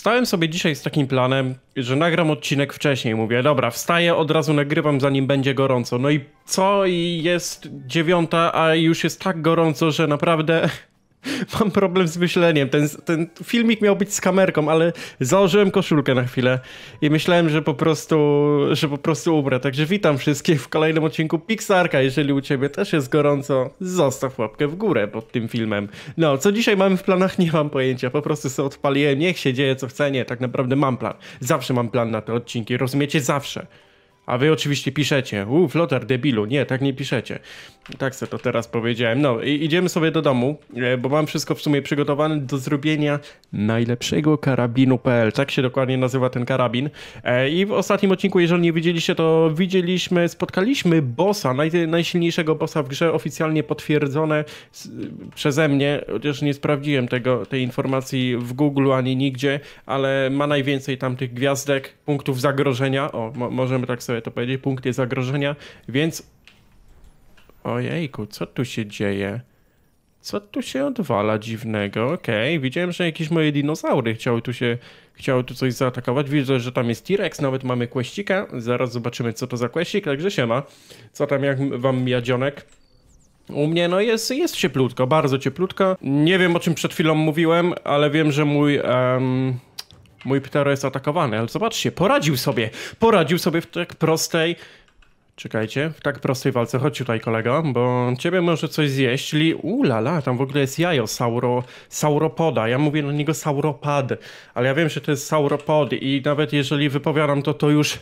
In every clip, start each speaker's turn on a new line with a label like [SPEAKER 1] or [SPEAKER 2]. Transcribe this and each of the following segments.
[SPEAKER 1] Stałem sobie dzisiaj z takim planem, że nagram odcinek wcześniej. Mówię, dobra, wstaję, od razu nagrywam, zanim będzie gorąco. No i co? I jest dziewiąta, a już jest tak gorąco, że naprawdę Mam problem z myśleniem. Ten, ten filmik miał być z kamerką, ale założyłem koszulkę na chwilę i myślałem, że po prostu, że po prostu ubrę. Także witam wszystkich w kolejnym odcinku Pixarka. Jeżeli u ciebie też jest gorąco, zostaw łapkę w górę pod tym filmem. No, co dzisiaj mamy w planach, nie mam pojęcia. Po prostu sobie odpaliłem, niech się dzieje co chce. Nie, tak naprawdę mam plan. Zawsze mam plan na te odcinki, rozumiecie? Zawsze. A wy oczywiście piszecie, u, flotar debilu, nie, tak nie piszecie. Tak sobie to teraz powiedziałem. No, i idziemy sobie do domu, e, bo mam wszystko w sumie przygotowane do zrobienia najlepszego karabinu.pl. Tak się dokładnie nazywa ten karabin. E, I w ostatnim odcinku, jeżeli nie widzieliście, to widzieliśmy, spotkaliśmy bossa, naj, najsilniejszego bossa w grze, oficjalnie potwierdzone przeze mnie, chociaż nie sprawdziłem tego, tej informacji w Google ani nigdzie, ale ma najwięcej tam tych gwiazdek, punktów zagrożenia, o, mo możemy tak sobie to powiedzieć, punkty zagrożenia, więc Ojejku, co tu się dzieje? Co tu się odwala dziwnego? Okej, okay. widziałem, że jakieś moje dinozaury chciały tu się, chciały tu coś zaatakować. Widzę, że tam jest T-Rex, nawet mamy kłeścika. Zaraz zobaczymy, co to za kłeścik, także siema. Co tam, jak wam jadzionek? U mnie no jest, jest cieplutko, bardzo cieplutko. Nie wiem, o czym przed chwilą mówiłem, ale wiem, że mój... Um mój ptero jest atakowany, ale zobaczcie, poradził sobie, poradził sobie w tak prostej, Czekajcie, w tak prostej walce, chodź tutaj kolego, bo ciebie może coś zjeść, li ulala, tam w ogóle jest jajo sauro, sauropoda, ja mówię na niego sauropad, ale ja wiem, że to jest sauropod i nawet jeżeli wypowiadam to, to już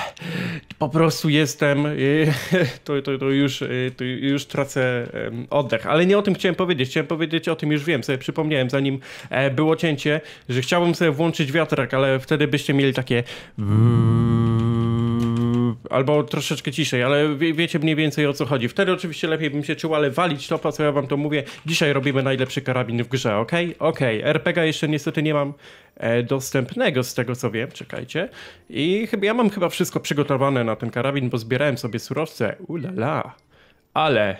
[SPEAKER 1] po prostu jestem, to, to, to, już, to już tracę oddech, ale nie o tym chciałem powiedzieć, chciałem powiedzieć o tym, już wiem, sobie przypomniałem, zanim e, było cięcie, że chciałbym sobie włączyć wiatrak, ale wtedy byście mieli takie albo troszeczkę ciszej, ale wie, wiecie mniej więcej o co chodzi. Wtedy oczywiście lepiej bym się czuł, ale walić to, po co ja wam to mówię. Dzisiaj robimy najlepszy karabin w grze, ok? Ok, RPG jeszcze niestety nie mam e, dostępnego z tego co wiem, czekajcie. I chyba, ja mam chyba wszystko przygotowane na ten karabin, bo zbierałem sobie surowce. Ulala. Ale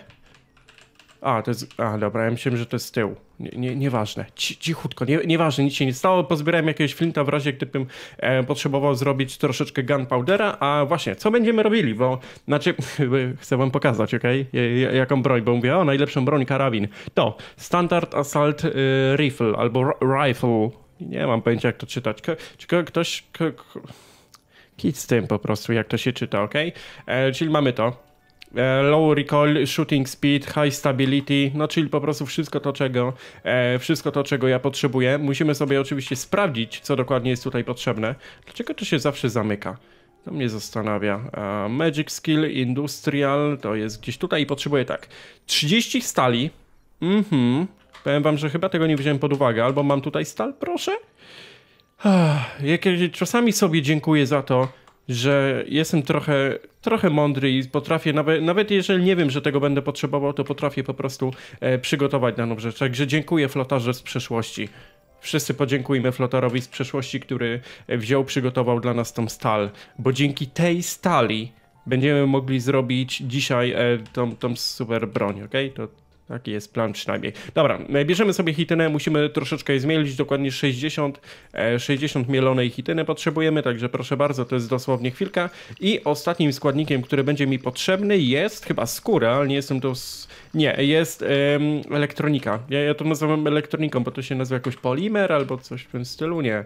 [SPEAKER 1] a, to jest... A, dobra, ja myślałem, że to jest z tyłu. Nie, nie, nieważne. Cichutko, nie, nieważne, nic się nie stało. Pozbierałem jakiegoś flinta w razie, gdybym e, potrzebował zrobić troszeczkę gunpowdera. A właśnie, co będziemy robili? Bo, znaczy, chcę wam pokazać, ok? Jaką broń, bo mówię, o, najlepszą broń, karabin. To, Standard Assault y, Rifle albo Rifle. Nie mam pojęcia, jak to czytać. K czy ktoś... K Kit z tym po prostu, jak to się czyta, ok? E, czyli mamy to. E, low recoil, shooting speed, high stability, no czyli po prostu wszystko to, czego, e, wszystko to, czego ja potrzebuję. Musimy sobie oczywiście sprawdzić, co dokładnie jest tutaj potrzebne. Dlaczego to się zawsze zamyka? To mnie zastanawia. E, magic Skill, Industrial, to jest gdzieś tutaj i potrzebuję tak. 30 stali. Mhm. Powiem wam, że chyba tego nie wziąłem pod uwagę. Albo mam tutaj stal, proszę? Czasami sobie dziękuję za to, że jestem trochę, trochę mądry i potrafię, nawet, nawet jeżeli nie wiem, że tego będę potrzebował, to potrafię po prostu e, przygotować daną rzecz. Także dziękuję flotarze z przeszłości. Wszyscy podziękujmy flotarowi z przeszłości, który e, wziął, przygotował dla nas tą stal, bo dzięki tej stali będziemy mogli zrobić dzisiaj e, tą, tą super broń, ok? To Taki jest plan przynajmniej. Dobra, e, bierzemy sobie hitynę, musimy troszeczkę je zmielić, dokładnie 60, 60 e, mielonej hityny potrzebujemy, także proszę bardzo, to jest dosłownie chwilka. I ostatnim składnikiem, który będzie mi potrzebny jest chyba skóra, ale nie jestem to... Nie, jest elektronika. Ja, ja to nazywam elektroniką, bo to się nazywa jakoś polimer albo coś w tym stylu, nie.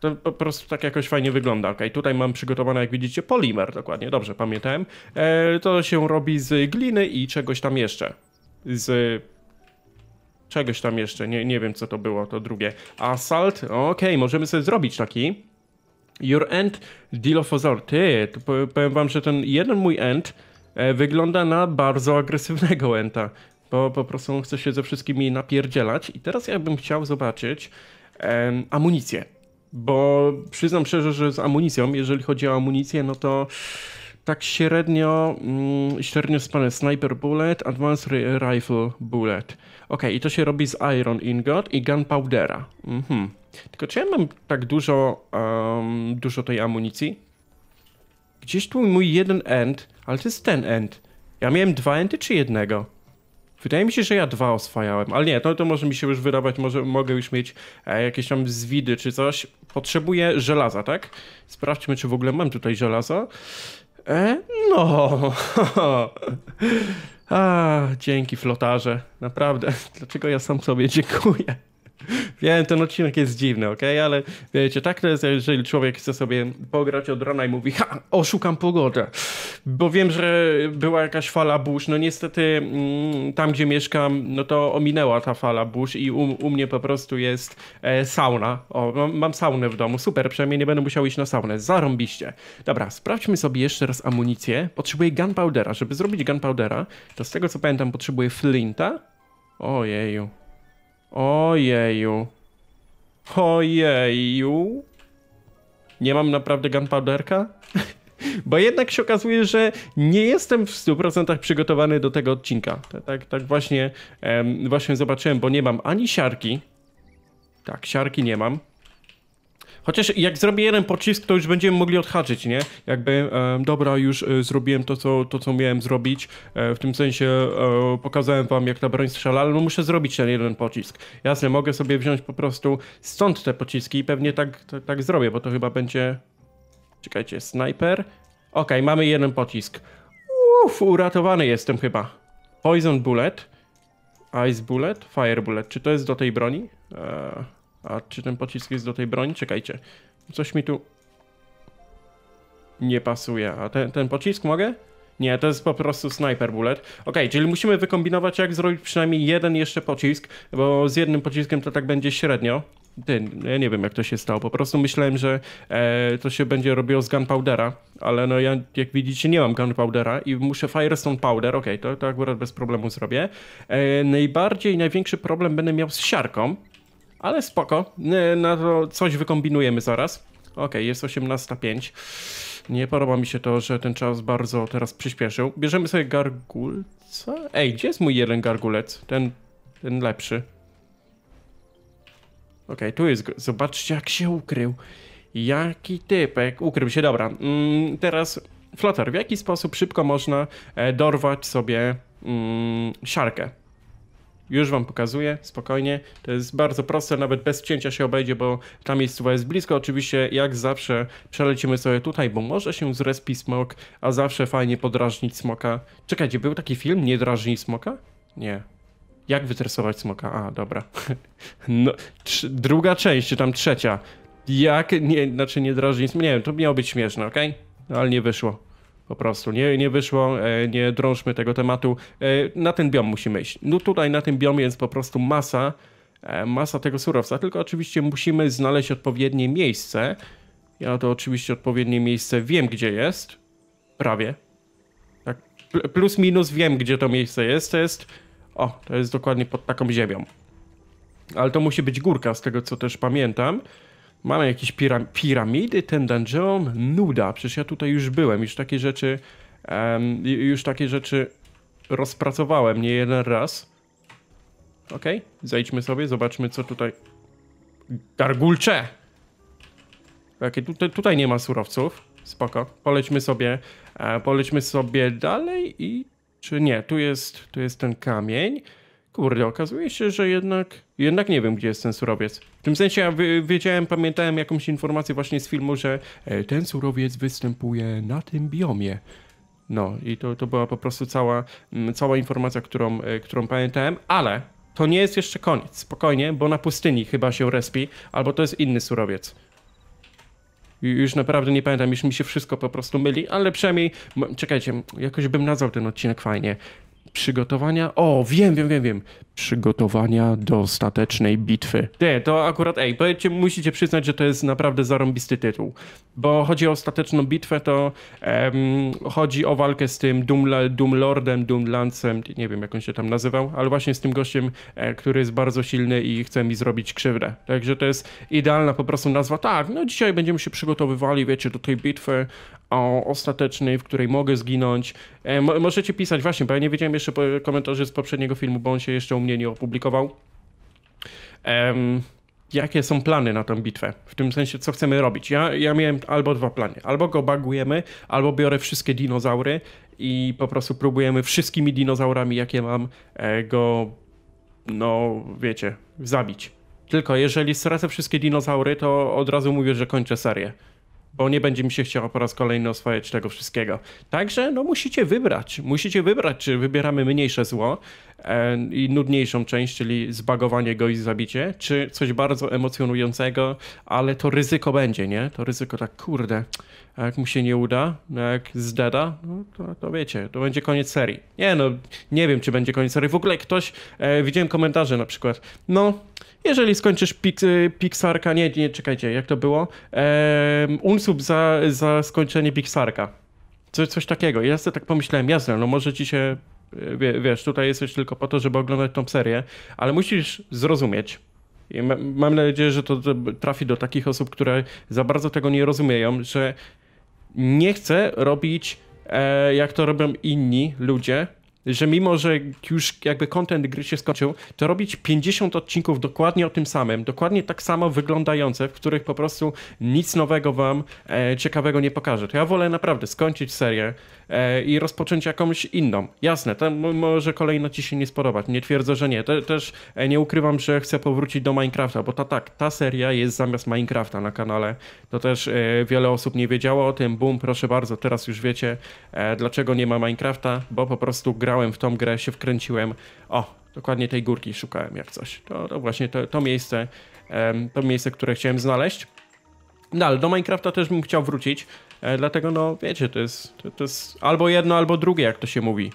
[SPEAKER 1] To po prostu tak jakoś fajnie wygląda. Ok, tutaj mam przygotowane, jak widzicie, polimer dokładnie, dobrze pamiętałem. E, to się robi z gliny i czegoś tam jeszcze z czegoś tam jeszcze, nie, nie wiem co to było, to drugie. Assault, okej, okay, możemy sobie zrobić taki. Your end, deal of Ty, powiem wam, że ten jeden mój end e, wygląda na bardzo agresywnego enta, bo po prostu on chce się ze wszystkimi napierdzielać. I teraz ja bym chciał zobaczyć e, amunicję, bo przyznam szczerze, że z amunicją, jeżeli chodzi o amunicję, no to tak średnio, mm, średnio spane Sniper Bullet, Advanced Rifle Bullet. Ok, i to się robi z Iron Ingot i Gunpowdera. Mhm. Tylko czy ja mam tak dużo, um, dużo tej amunicji? Gdzieś tu mój jeden end, ale to jest ten end. Ja miałem dwa endy czy jednego? Wydaje mi się, że ja dwa oswajałem, ale nie, to, to może mi się już wydawać, może mogę już mieć e, jakieś tam zwidy czy coś. Potrzebuję żelaza, tak? Sprawdźmy, czy w ogóle mam tutaj żelazo. E? No. A, dzięki flotarze. Naprawdę. Dlaczego ja sam sobie dziękuję? Wiem, ten odcinek jest dziwny, ok, ale wiecie, tak to jest, jeżeli człowiek chce sobie pograć od rana i mówi, ha, oszukam pogodę, bo wiem, że była jakaś fala burz, no niestety mm, tam, gdzie mieszkam, no to ominęła ta fala burz i u, u mnie po prostu jest e, sauna, o, mam, saunę w domu, super, przynajmniej nie będę musiał iść na saunę, zarąbiście. Dobra, sprawdźmy sobie jeszcze raz amunicję, potrzebuję gunpowdera, żeby zrobić gunpowdera, to z tego co pamiętam potrzebuję flinta, ojeju, Ojeju. Ojeju. Nie mam naprawdę gunpowderka? Bo jednak się okazuje, że nie jestem w 100% przygotowany do tego odcinka. Tak, tak właśnie, właśnie zobaczyłem, bo nie mam ani siarki. Tak, siarki nie mam. Chociaż jak zrobię jeden pocisk, to już będziemy mogli odhaczyć, nie? Jakby, e, dobra, już e, zrobiłem to co, to, co miałem zrobić. E, w tym sensie e, pokazałem wam, jak ta broń strzela, ale no muszę zrobić ten jeden pocisk. Jasne, mogę sobie wziąć po prostu stąd te pociski i pewnie tak, tak, tak zrobię, bo to chyba będzie... Czekajcie, snajper? Okej, okay, mamy jeden pocisk. Uff, uratowany jestem chyba. Poison bullet. Ice bullet? Fire bullet. Czy to jest do tej broni? Eee... A czy ten pocisk jest do tej broni? Czekajcie. Coś mi tu nie pasuje. A ten, ten pocisk mogę? Nie, to jest po prostu sniper bullet. Ok, czyli musimy wykombinować jak zrobić przynajmniej jeden jeszcze pocisk, bo z jednym pociskiem to tak będzie średnio. Ty, ja nie wiem jak to się stało, po prostu myślałem, że e, to się będzie robiło z gunpowdera, ale no ja jak widzicie nie mam gunpowdera i muszę firestone powder, ok, to, to akurat bez problemu zrobię. E, najbardziej, największy problem będę miał z siarką, ale spoko, na to coś wykombinujemy zaraz. Okej, okay, jest 18.05. Nie podoba mi się to, że ten czas bardzo teraz przyspieszył. Bierzemy sobie gargulca. Ej, gdzie jest mój jeden gargulec? Ten, ten lepszy. Okej, okay, tu jest. Zobaczcie, jak się ukrył. Jaki typek. Ukrył się, dobra. Mm, teraz, Flotar, w jaki sposób szybko można e, dorwać sobie mm, siarkę? Już wam pokazuję, spokojnie. To jest bardzo proste, nawet bez cięcia się obejdzie, bo ta miejscowa jest blisko. Oczywiście, jak zawsze, przelecimy sobie tutaj, bo może się zrespi smok, a zawsze fajnie podrażnić smoka. Czekajcie, był taki film, nie smoka? Nie. Jak wytresować smoka? A, dobra. No, druga część, czy tam trzecia. Jak, nie, znaczy nie drażnić, nie wiem, to miało być śmieszne, ok? No, ale nie wyszło. Po prostu nie, nie wyszło, e, nie drążmy tego tematu. E, na ten biom musimy iść. No tutaj na tym biomie jest po prostu masa, e, masa tego surowca, tylko oczywiście musimy znaleźć odpowiednie miejsce. Ja to oczywiście odpowiednie miejsce wiem, gdzie jest. Prawie. Tak, plus minus wiem, gdzie to miejsce jest. To jest. O, to jest dokładnie pod taką ziemią. Ale to musi być górka, z tego co też pamiętam. Mamy jakieś piram piramidy, ten dungeon, nuda. Przecież ja tutaj już byłem, już takie rzeczy, um, już takie rzeczy rozpracowałem nie jeden raz. Ok, zejdźmy sobie, zobaczmy co tutaj... Gargulcze! Okay, tutaj, tutaj nie ma surowców. Spoko. Polećmy sobie, e, polećmy sobie dalej i... Czy nie, tu jest, tu jest ten kamień. Kurde, okazuje się, że jednak, jednak nie wiem, gdzie jest ten surowiec. W tym sensie ja wiedziałem, pamiętałem jakąś informację właśnie z filmu, że e, ten surowiec występuje na tym biomie. No i to, to była po prostu cała, mm, cała informacja, którą, e, którą pamiętałem, ale to nie jest jeszcze koniec, spokojnie, bo na pustyni chyba się respi, albo to jest inny surowiec. Już naprawdę nie pamiętam, już mi się wszystko po prostu myli, ale przynajmniej, czekajcie, jakoś bym nazwał ten odcinek fajnie przygotowania. O, wiem, wiem, wiem, wiem. Przygotowania do ostatecznej bitwy. Ty, to akurat, ej, powiedzcie, musicie przyznać, że to jest naprawdę zarąbisty tytuł. Bo chodzi o ostateczną bitwę, to em, chodzi o walkę z tym Lordem, Doom Doomlancem, nie wiem jak on się tam nazywał, ale właśnie z tym gościem, e, który jest bardzo silny i chce mi zrobić krzywdę. Także to jest idealna po prostu nazwa. Tak, no dzisiaj będziemy się przygotowywali, wiecie, do tej bitwy, o ostatecznej, w której mogę zginąć. E, możecie pisać, właśnie, bo ja nie wiedziałem jeszcze komentarzy z poprzedniego filmu, bo on się jeszcze u mnie nie opublikował. jakie są plany na tą bitwę? W tym sensie, co chcemy robić? Ja, ja miałem albo dwa plany. Albo go bagujemy, albo biorę wszystkie dinozaury i po prostu próbujemy wszystkimi dinozaurami, jakie mam, e, go, no wiecie, zabić. Tylko jeżeli stracę wszystkie dinozaury, to od razu mówię, że kończę serię bo nie będzie mi się chciało po raz kolejny oswajać tego wszystkiego. Także no musicie wybrać, musicie wybrać, czy wybieramy mniejsze zło, E, i nudniejszą część, czyli zbagowanie go i zabicie, czy coś bardzo emocjonującego, ale to ryzyko będzie, nie? To ryzyko tak, kurde, jak mu się nie uda, jak zdeda, no to, to wiecie, to będzie koniec serii. Nie no, nie wiem, czy będzie koniec serii. W ogóle ktoś, e, widziałem komentarze na przykład, no, jeżeli skończysz e, Pixarka, nie, nie, czekajcie, jak to było? E, unsub za, za skończenie Pixarka. Coś, coś takiego. Ja sobie tak pomyślałem, jasne, no może ci się E, wiesz, tutaj jesteś tylko po to, żeby oglądać tą serię, ale musisz zrozumieć. I mam nadzieję, że to trafi do takich osób, które za bardzo tego nie rozumieją, że nie chcę robić e, jak to robią inni ludzie, że mimo, że już jakby content gry się skończył, to robić 50 odcinków dokładnie o tym samym, dokładnie tak samo wyglądające, w których po prostu nic nowego wam e, ciekawego nie pokaże. To ja wolę naprawdę skończyć serię e, i rozpocząć jakąś inną. Jasne, tam może kolejno ci się nie spodobać, nie twierdzę, że nie. Te, też e, nie ukrywam, że chcę powrócić do Minecrafta, bo ta tak, ta seria jest zamiast Minecrafta na kanale. To też e, wiele osób nie wiedziało o tym. Boom, proszę bardzo, teraz już wiecie, e, dlaczego nie ma Minecrafta, bo po prostu gra grałem w tą grę, się wkręciłem. O, dokładnie tej górki szukałem jak coś. To, to właśnie to, to miejsce, to miejsce, które chciałem znaleźć. No ale do Minecrafta też bym chciał wrócić, e, dlatego no wiecie, to jest, to, to jest albo jedno, albo drugie, jak to się mówi.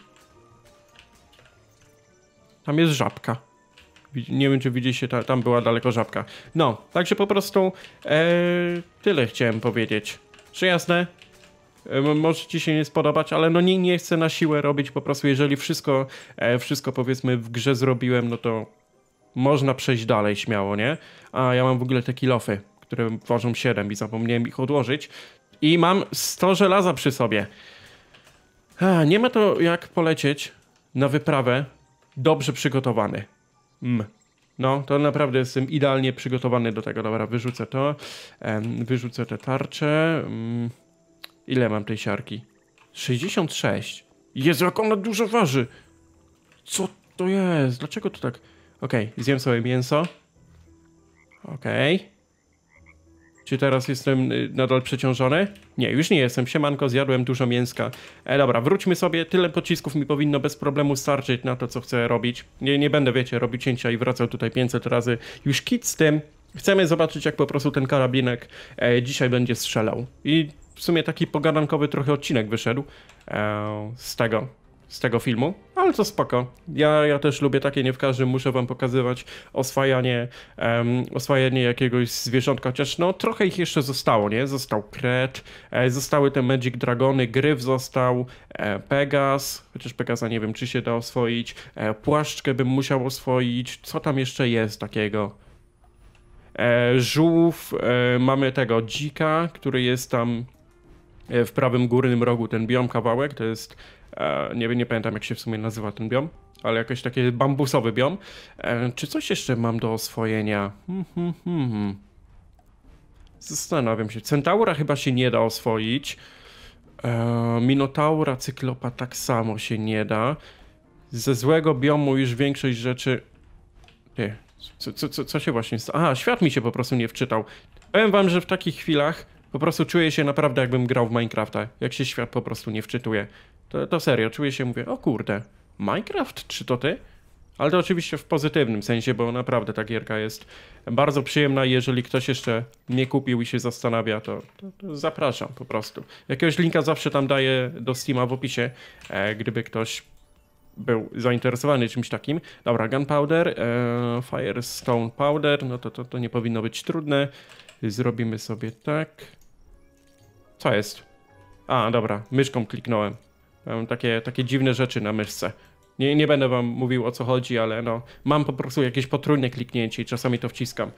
[SPEAKER 1] Tam jest żabka. Nie wiem, czy widzicie, ta, tam była daleko żabka. No, także po prostu e, tyle chciałem powiedzieć. Czy jasne? E, może ci się nie spodobać, ale no nie, nie chcę na siłę robić, po prostu jeżeli wszystko, e, wszystko powiedzmy w grze zrobiłem, no to można przejść dalej śmiało, nie? A ja mam w ogóle te kilofy, które ważą 7 i zapomniałem ich odłożyć i mam 100 żelaza przy sobie. Nie ma to jak polecieć na wyprawę dobrze przygotowany. Mm. No, to naprawdę jestem idealnie przygotowany do tego. Dobra, wyrzucę to. Wyrzucę te tarcze. Mm. Ile mam tej siarki? 66. Jezu, jak ona dużo waży! Co to jest? Dlaczego to tak? Okej, okay, zjem sobie mięso. Okej. Okay. Czy teraz jestem y, nadal przeciążony? Nie, już nie jestem. Siemanko, zjadłem dużo mięska. E, dobra, wróćmy sobie. Tyle pocisków mi powinno bez problemu starczyć na to, co chcę robić. Nie, nie będę, wiecie, robić cięcia i wracał tutaj 500 razy. Już kit z tym. Chcemy zobaczyć, jak po prostu ten karabinek e, dzisiaj będzie strzelał. I w sumie taki pogadankowy trochę odcinek wyszedł e, z tego, z tego filmu, ale to spoko. Ja, ja też lubię takie, nie w każdym muszę wam pokazywać oswajanie, um, oswajanie jakiegoś zwierzątka, chociaż no trochę ich jeszcze zostało, nie? Został Kret, e, zostały te Magic Dragony, Gryf został, e, Pegas, chociaż Pegasa nie wiem czy się da oswoić, e, Płaszczkę bym musiał oswoić, co tam jeszcze jest takiego? E, żółw, e, mamy tego dzika, który jest tam E, w prawym górnym rogu ten biom kawałek, to jest, e, nie wiem, nie pamiętam jak się w sumie nazywa ten biom, ale jakoś taki bambusowy biom. E, czy coś jeszcze mam do oswojenia? Hmm, hmm, hmm, hmm. Zastanawiam się. Centaura chyba się nie da oswoić. Minotaura, cyklopa tak samo się nie da. Ze złego biomu już większość rzeczy... Ty, co, co, co się właśnie stało? Aha, świat mi się po prostu nie wczytał. Powiem wam, że w takich chwilach po prostu czuję się naprawdę jakbym grał w Minecrafta, jak się świat po prostu nie wczytuje. To, to serio, czuję się, mówię, o kurde, Minecraft, czy to ty? Ale to oczywiście w pozytywnym sensie, bo naprawdę ta gierka jest bardzo przyjemna jeżeli ktoś jeszcze nie kupił i się zastanawia, to, to, to zapraszam po prostu. Jakiegoś linka zawsze tam daję do Steama w opisie, e, gdyby ktoś był zainteresowany czymś takim. Dobra, Gunpowder, e, Firestone Powder, no to, to, to nie powinno być trudne. Zrobimy sobie tak. Co jest? A, dobra, myszką kliknąłem. Mam takie, takie dziwne rzeczy na myszce. Nie, nie będę wam mówił o co chodzi, ale no, mam po prostu jakieś potrójne kliknięcie i czasami to wciskam.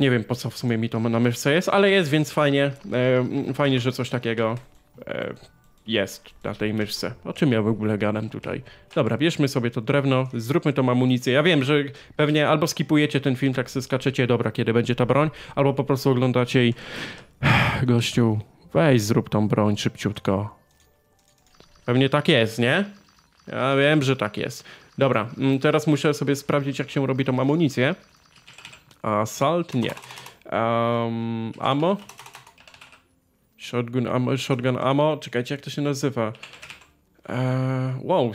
[SPEAKER 1] Nie wiem po co w sumie mi to na myszce jest, ale jest, więc fajnie, e, fajnie, że coś takiego e, jest na tej myszce. O czym ja w ogóle gadam tutaj? Dobra, bierzmy sobie to drewno, zróbmy tą amunicję. Ja wiem, że pewnie albo skipujecie ten film, tak skaczecie, dobra, kiedy będzie ta broń, albo po prostu oglądacie i gościu, weź zrób tą broń szybciutko. Pewnie tak jest, nie? Ja wiem, że tak jest. Dobra, mm, teraz muszę sobie sprawdzić, jak się robi tą amunicję. Assault? Nie. Um, ammo? Shotgun ammo, shotgun ammo? Czekajcie, jak to się nazywa? Uh, wow,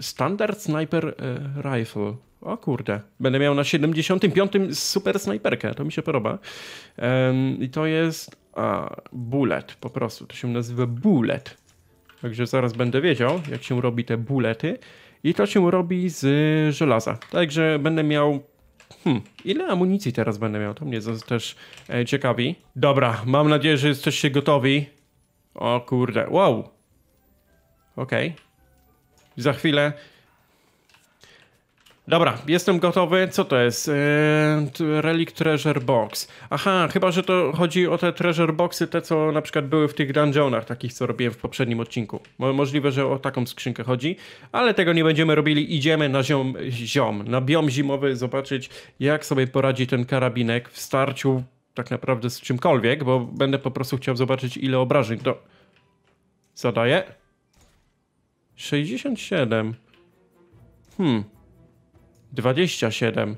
[SPEAKER 1] standard sniper uh, rifle. O kurde, będę miał na 75 super snajperkę, to mi się podoba. Um, I to jest a, bullet, po prostu. To się nazywa bullet. Także zaraz będę wiedział, jak się robi te bulety. I to się robi z żelaza. Także będę miał... Hmm, ile amunicji teraz będę miał? To mnie też e, ciekawi. Dobra, mam nadzieję, że jesteście gotowi. O kurde, wow. Okej. Okay. Za chwilę Dobra, jestem gotowy. Co to jest? Eee, Relic Treasure Box. Aha, chyba, że to chodzi o te Treasure Boxy, te co na przykład były w tych dungeonach, takich co robiłem w poprzednim odcinku. Mo możliwe, że o taką skrzynkę chodzi, ale tego nie będziemy robili. Idziemy na ziom, ziom na biom zimowy zobaczyć, jak sobie poradzi ten karabinek w starciu tak naprawdę z czymkolwiek, bo będę po prostu chciał zobaczyć, ile obrażeń to zadaje. 67. Hmm. 27.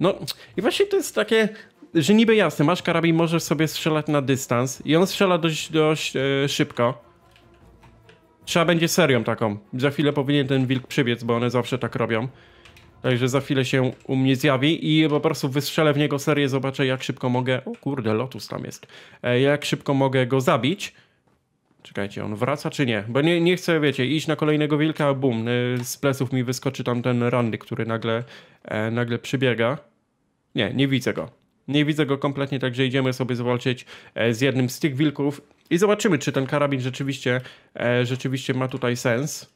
[SPEAKER 1] No i właśnie to jest takie, że niby jasne, masz karabin, możesz sobie strzelać na dystans i on strzela dość, dość e, szybko. Trzeba będzie serią taką. Za chwilę powinien ten wilk przybiec, bo one zawsze tak robią. Także za chwilę się u mnie zjawi i po prostu wystrzelę w niego serię, zobaczę jak szybko mogę... O kurde, Lotus tam jest. E, jak szybko mogę go zabić. Czekajcie, on wraca czy nie? Bo nie, nie chcę, wiecie, iść na kolejnego wilka, bum, y, z pleców mi wyskoczy tam ten randy, który nagle, e, nagle przybiega. Nie, nie widzę go. Nie widzę go kompletnie, także idziemy sobie zwalczyć e, z jednym z tych wilków i zobaczymy, czy ten karabin rzeczywiście, e, rzeczywiście ma tutaj sens.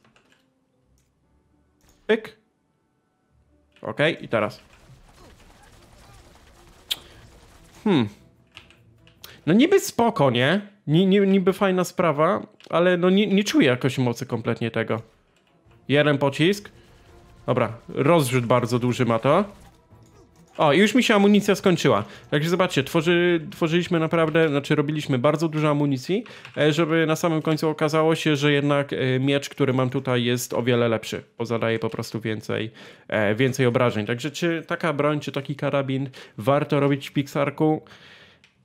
[SPEAKER 1] Pyk. Okej, okay, i teraz. Hmm, no niby spoko, nie? Ni, ni, niby fajna sprawa, ale no nie, nie czuję jakoś mocy kompletnie tego. Jeden pocisk. Dobra, rozrzut bardzo duży ma to. O, i już mi się amunicja skończyła. Także zobaczcie, tworzy, tworzyliśmy naprawdę, znaczy robiliśmy bardzo dużo amunicji, e, żeby na samym końcu okazało się, że jednak e, miecz, który mam tutaj jest o wiele lepszy, bo zadaje po prostu więcej, e, więcej obrażeń. Także czy taka broń, czy taki karabin warto robić w Pixarku?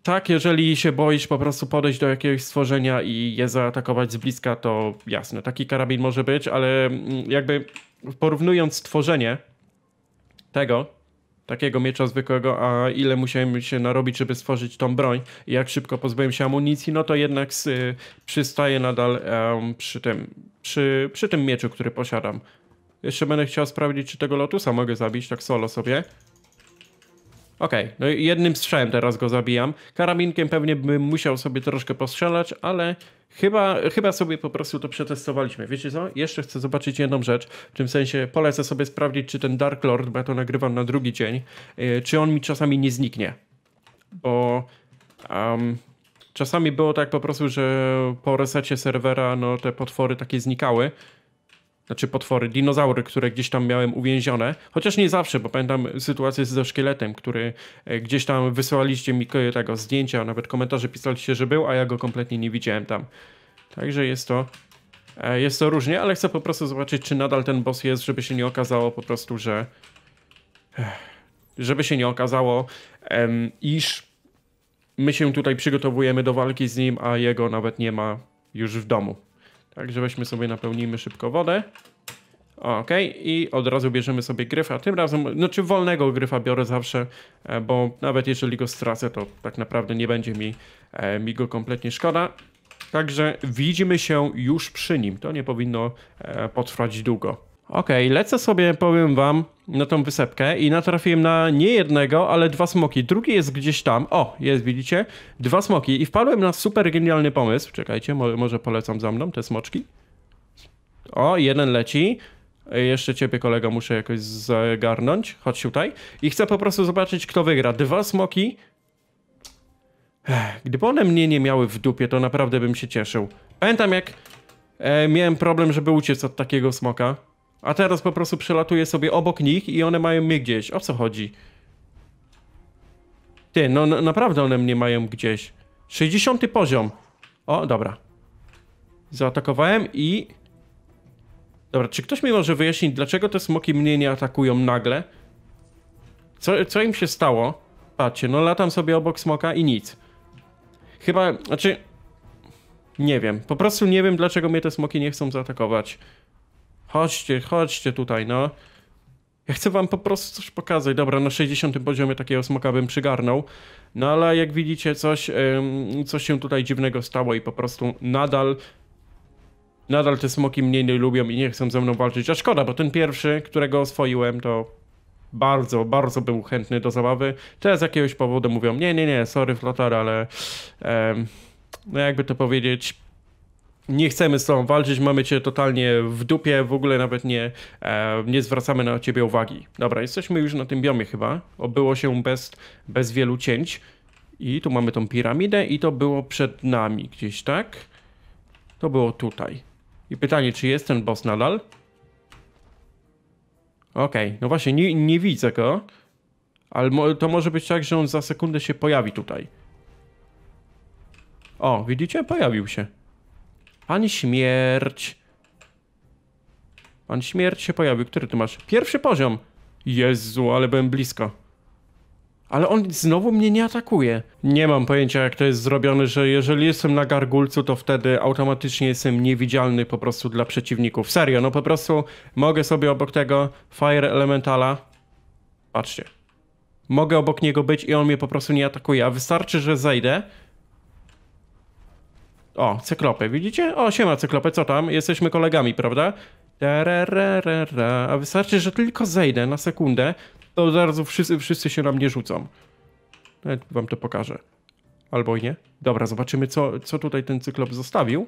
[SPEAKER 1] Tak, jeżeli się boisz po prostu podejść do jakiegoś stworzenia i je zaatakować z bliska, to jasne, taki karabin może być, ale mm, jakby porównując stworzenie tego, takiego miecza zwykłego, a ile musiałem się narobić, żeby stworzyć tą broń i jak szybko pozbyłem się amunicji, no to jednak y, przystaję nadal um, przy, tym, przy, przy tym mieczu, który posiadam. Jeszcze będę chciał sprawdzić, czy tego lotusa mogę zabić, tak solo sobie. Okej, okay, no jednym strzałem teraz go zabijam. Karabinkiem pewnie bym musiał sobie troszkę postrzelać, ale chyba, chyba sobie po prostu to przetestowaliśmy. Wiecie co? Jeszcze chcę zobaczyć jedną rzecz. W tym sensie polecę sobie sprawdzić, czy ten Dark Lord, bo ja to nagrywam na drugi dzień, y, czy on mi czasami nie zniknie. Bo um, czasami było tak po prostu, że po resecie serwera no, te potwory takie znikały znaczy potwory, dinozaury, które gdzieś tam miałem uwięzione, chociaż nie zawsze, bo pamiętam sytuację ze szkieletem, który e, gdzieś tam wysyłaliście mi tego zdjęcia, a nawet komentarze pisaliście, że był, a ja go kompletnie nie widziałem tam. Także jest to e, jest to różnie, ale chcę po prostu zobaczyć, czy nadal ten boss jest, żeby się nie okazało po prostu, że żeby się nie okazało, iż my się tutaj przygotowujemy do walki z nim, a jego nawet nie ma już w domu. Także weźmy sobie, napełnijmy szybko wodę. Ok, i od razu bierzemy sobie gryfa. Tym razem, znaczy wolnego gryfa biorę zawsze, e, bo nawet jeżeli go stracę, to tak naprawdę nie będzie mi, e, mi go kompletnie szkoda. Także widzimy się już przy nim. To nie powinno e, potrwać długo. Okej, okay, lecę sobie, powiem wam, na tą wysepkę i natrafiłem na nie jednego, ale dwa smoki. Drugi jest gdzieś tam. O, jest, widzicie? Dwa smoki. I wpadłem na super genialny pomysł. Czekajcie, mo może polecam za mną te smoczki. O, jeden leci. Jeszcze ciebie, kolego, muszę jakoś zagarnąć. Chodź tutaj. I chcę po prostu zobaczyć, kto wygra. Dwa smoki. Ech, gdyby one mnie nie miały w dupie, to naprawdę bym się cieszył. Pamiętam, jak e, miałem problem, żeby uciec od takiego smoka. A teraz po prostu przelatuję sobie obok nich i one mają mnie gdzieś. O co chodzi? Ty, no, no naprawdę one mnie mają gdzieś. 60 poziom. O, dobra. Zaatakowałem i... Dobra, czy ktoś mi może wyjaśnić, dlaczego te smoki mnie nie atakują nagle? Co, co im się stało? Patrzcie, no latam sobie obok smoka i nic. Chyba, znaczy... Nie wiem, po prostu nie wiem, dlaczego mnie te smoki nie chcą zaatakować. Chodźcie, chodźcie tutaj, no. Ja chcę wam po prostu coś pokazać. Dobra, na 60 poziomie takiego smoka bym przygarnął. No ale jak widzicie, coś, ym, coś się tutaj dziwnego stało i po prostu nadal... Nadal te smoki mnie nie lubią i nie chcą ze mną walczyć. A szkoda, bo ten pierwszy, którego oswoiłem, to bardzo, bardzo był chętny do zabawy. Teraz z jakiegoś powodu mówią, nie, nie, nie, sorry Flotar, ale... Em, no jakby to powiedzieć, nie chcemy z tobą walczyć, mamy cię totalnie w dupie, w ogóle nawet nie, e, nie zwracamy na ciebie uwagi. Dobra, jesteśmy już na tym biomie chyba. Obyło się bez, bez wielu cięć. I tu mamy tą piramidę i to było przed nami gdzieś, tak? To było tutaj. I pytanie, czy jest ten boss nadal? Okej, okay. no właśnie, nie, nie widzę go. Ale mo to może być tak, że on za sekundę się pojawi tutaj. O, widzicie? Pojawił się. Pan śmierć. Pan śmierć się pojawił. Który ty masz? Pierwszy poziom. Jezu, ale byłem blisko. Ale on znowu mnie nie atakuje. Nie mam pojęcia jak to jest zrobione, że jeżeli jestem na gargulcu, to wtedy automatycznie jestem niewidzialny po prostu dla przeciwników. Serio, no po prostu mogę sobie obok tego Fire Elementala... Patrzcie. Mogę obok niego być i on mnie po prostu nie atakuje, a wystarczy, że zejdę o, cyklopy, widzicie? O, siema cyklopy, co tam? Jesteśmy kolegami, prawda? A wystarczy, że tylko zejdę na sekundę, to od razu wszyscy, wszyscy się na mnie rzucą. Nawet wam to pokażę. Albo i nie. Dobra, zobaczymy, co, co tutaj ten cyklop zostawił.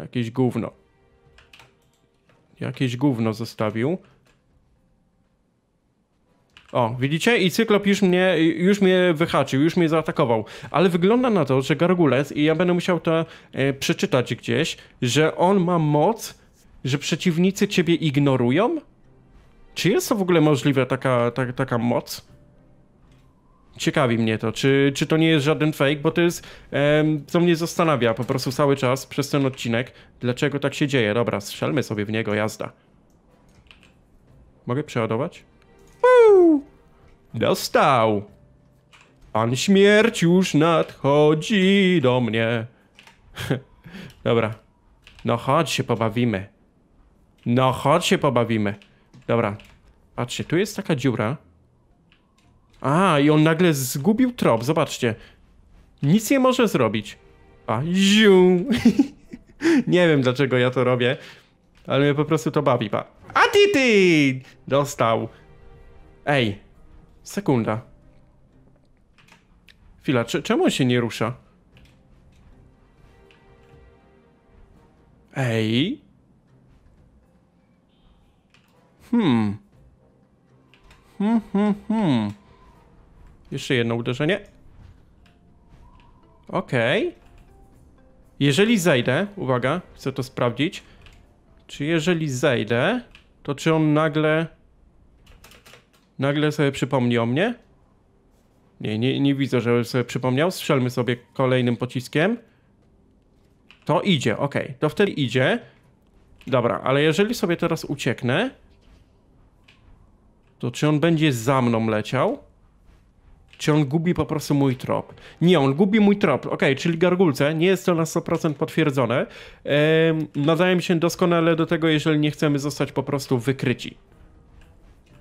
[SPEAKER 1] Jakieś gówno. Jakieś gówno zostawił. O, widzicie? I Cyklop już mnie, już mnie wyhaczył, już mnie zaatakował. Ale wygląda na to, że Gargulec, i ja będę musiał to e, przeczytać gdzieś, że on ma moc, że przeciwnicy ciebie ignorują? Czy jest to w ogóle możliwe, taka, ta, taka moc? Ciekawi mnie to, czy, czy to nie jest żaden fake, bo to jest, e, co mnie zastanawia po prostu cały czas przez ten odcinek, dlaczego tak się dzieje. Dobra, strzelmy sobie w niego, jazda. Mogę przeładować? Dostał. Pan śmierć już nadchodzi do mnie. Dobra. No chodź się pobawimy. No chodź się pobawimy. Dobra. Patrzcie, tu jest taka dziura. A, i on nagle zgubił trop, zobaczcie. Nic nie może zrobić. A, ziu. nie wiem dlaczego ja to robię, ale mnie po prostu to bawi. Pa. A ty ty! Dostał. Ej, sekunda. Chwila, czemu się nie rusza? Ej. Hmm. Hmm, hmm, hmm. Jeszcze jedno uderzenie. Okej. Okay. Jeżeli zejdę, uwaga, chcę to sprawdzić. Czy jeżeli zejdę, to czy on nagle nagle sobie przypomni o mnie. Nie, nie, nie widzę, żeby sobie przypomniał. Strzelmy sobie kolejnym pociskiem. To idzie, ok. To wtedy idzie. Dobra, ale jeżeli sobie teraz ucieknę, to czy on będzie za mną leciał? Czy on gubi po prostu mój trop? Nie, on gubi mój trop. Ok, czyli gargulce, nie jest to na 100% potwierdzone. Nadaje mi się doskonale do tego, jeżeli nie chcemy zostać po prostu wykryci.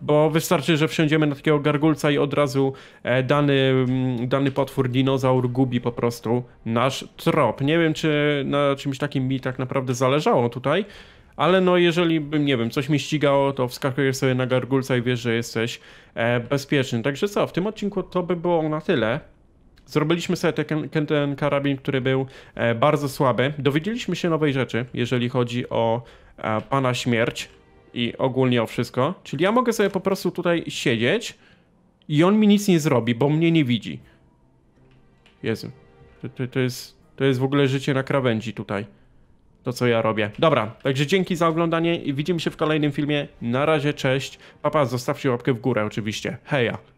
[SPEAKER 1] Bo wystarczy, że wsiądziemy na takiego gargulca i od razu e, dany, mm, dany potwór, dinozaur gubi po prostu nasz trop. Nie wiem, czy na czymś takim mi tak naprawdę zależało tutaj, ale no jeżeli bym, nie wiem, coś mi ścigało, to wskakujesz sobie na gargulca i wiesz, że jesteś e, bezpieczny. Także co, w tym odcinku to by było na tyle. Zrobiliśmy sobie ten, ten, karabin, który był e, bardzo słaby. Dowiedzieliśmy się nowej rzeczy, jeżeli chodzi o pana śmierć i ogólnie o wszystko. Czyli ja mogę sobie po prostu tutaj siedzieć i on mi nic nie zrobi, bo mnie nie widzi. Jezu, to, to, to, jest, to jest w ogóle życie na krawędzi tutaj. To, co ja robię. Dobra, także dzięki za oglądanie i widzimy się w kolejnym filmie. Na razie, cześć. Papa, pa, zostawcie łapkę w górę oczywiście. Heja!